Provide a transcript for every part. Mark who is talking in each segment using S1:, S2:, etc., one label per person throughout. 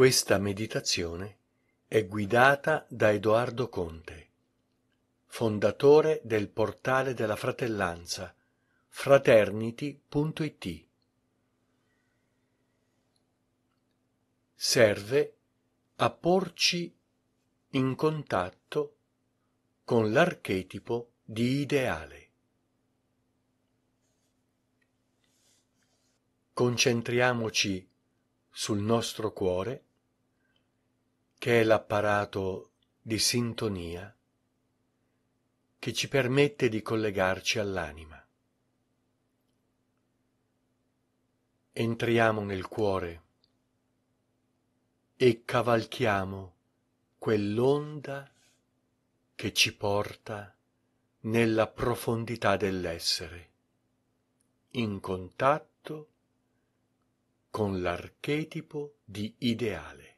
S1: Questa meditazione è guidata da Edoardo Conte, fondatore del portale della fratellanza fraternity.it. Serve a porci in contatto con l'archetipo di ideale. Concentriamoci sul nostro cuore che è l'apparato di sintonia che ci permette di collegarci all'anima. Entriamo nel cuore e cavalchiamo quell'onda che ci porta nella profondità dell'essere, in contatto con l'archetipo di ideale.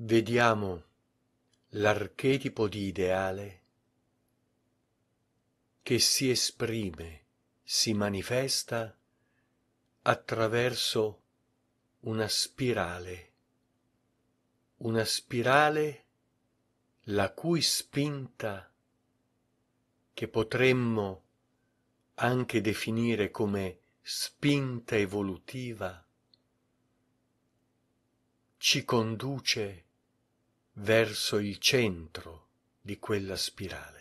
S1: vediamo l'archetipo di ideale che si esprime, si manifesta attraverso una spirale, una spirale la cui spinta, che potremmo anche definire come spinta evolutiva, ci conduce verso il centro di quella spirale.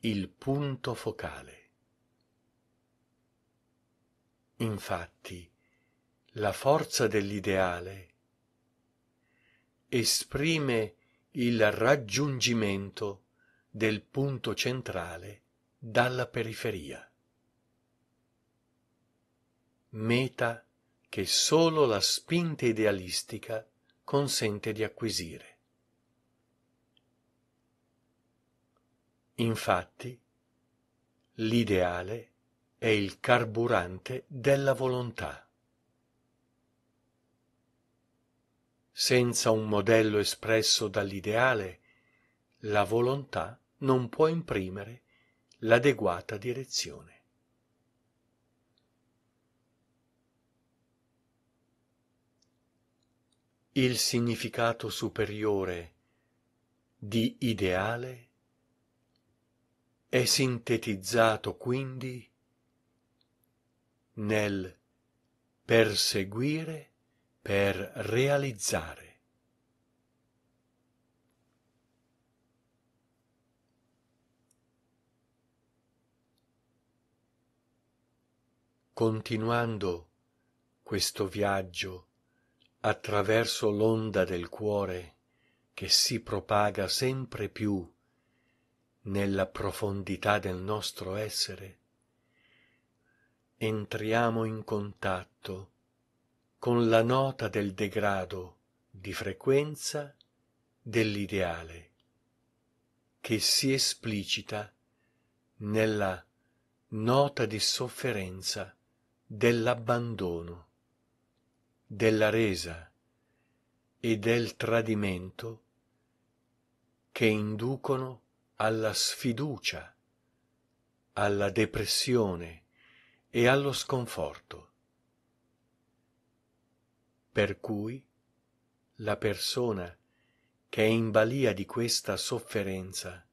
S1: Il punto focale. Infatti, la forza dell'ideale esprime il raggiungimento del punto centrale dalla periferia. Meta che solo la spinta idealistica consente di acquisire. Infatti, l'ideale è il carburante della volontà. Senza un modello espresso dall'ideale, la volontà non può imprimere l'adeguata direzione. il significato superiore di ideale è sintetizzato quindi nel perseguire per realizzare. Continuando questo viaggio attraverso l'onda del cuore che si propaga sempre più nella profondità del nostro essere, entriamo in contatto con la nota del degrado di frequenza dell'ideale, che si esplicita nella nota di sofferenza dell'abbandono della resa e del tradimento che inducono alla sfiducia, alla depressione e allo sconforto. Per cui la persona che è in balia di questa sofferenza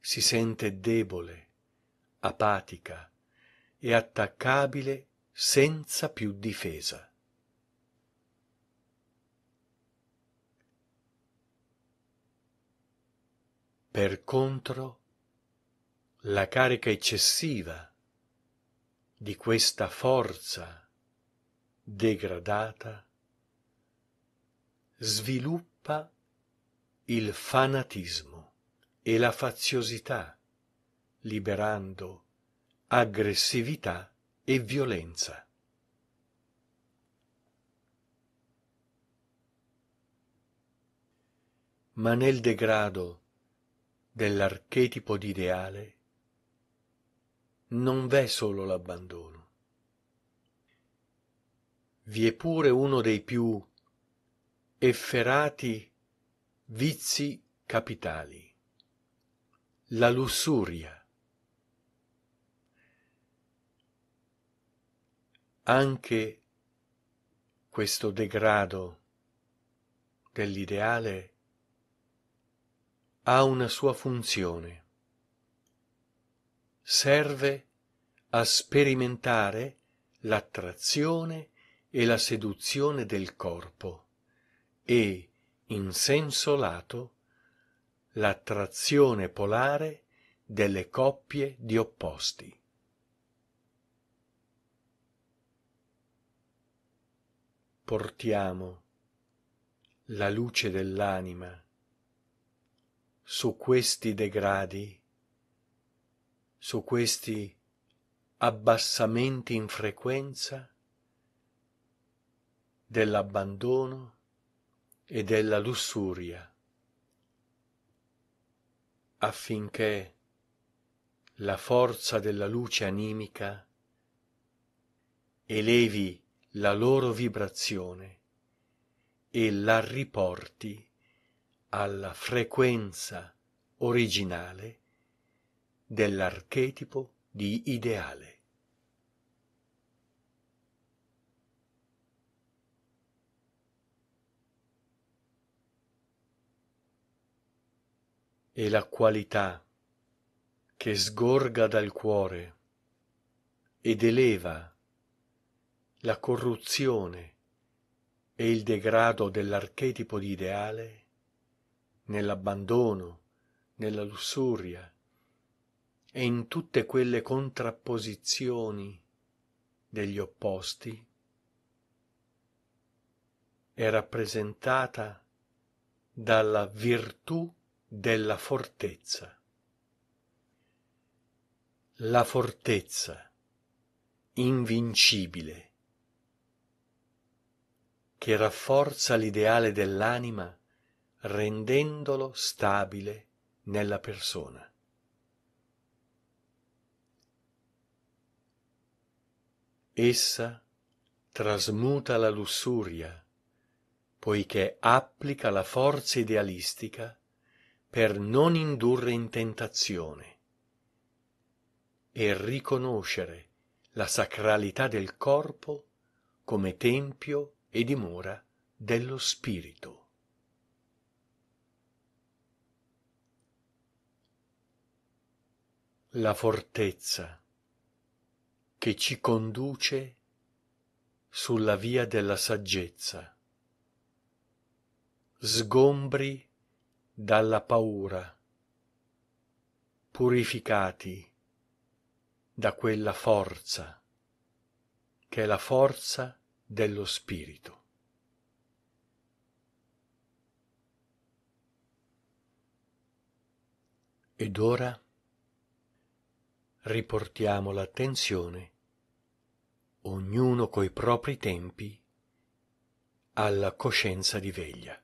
S1: si sente debole, apatica e attaccabile senza più difesa. Per contro, la carica eccessiva di questa forza degradata sviluppa il fanatismo e la faziosità, liberando aggressività e violenza. Ma nel degrado dell'archetipo di ideale, non v'è solo l'abbandono, vi è pure uno dei più efferati vizi capitali, la lussuria. Anche questo degrado dell'ideale ha una sua funzione. Serve a sperimentare l'attrazione e la seduzione del corpo e, in senso lato, l'attrazione polare delle coppie di opposti. Portiamo la luce dell'anima su questi degradi, su questi abbassamenti in frequenza dell'abbandono e della lussuria, affinché la forza della luce animica elevi la loro vibrazione e la riporti alla frequenza originale dell'archetipo di ideale. E la qualità che sgorga dal cuore ed eleva la corruzione e il degrado dell'archetipo di ideale nell'abbandono, nella lussuria e in tutte quelle contrapposizioni degli opposti è rappresentata dalla virtù della fortezza. La fortezza invincibile che rafforza l'ideale dell'anima rendendolo stabile nella persona. Essa trasmuta la lussuria, poiché applica la forza idealistica per non indurre in tentazione e riconoscere la sacralità del corpo come tempio e dimora dello spirito. la fortezza che ci conduce sulla via della saggezza, sgombri dalla paura, purificati da quella forza che è la forza dello spirito. Ed ora riportiamo l'attenzione, ognuno coi propri tempi, alla coscienza di veglia.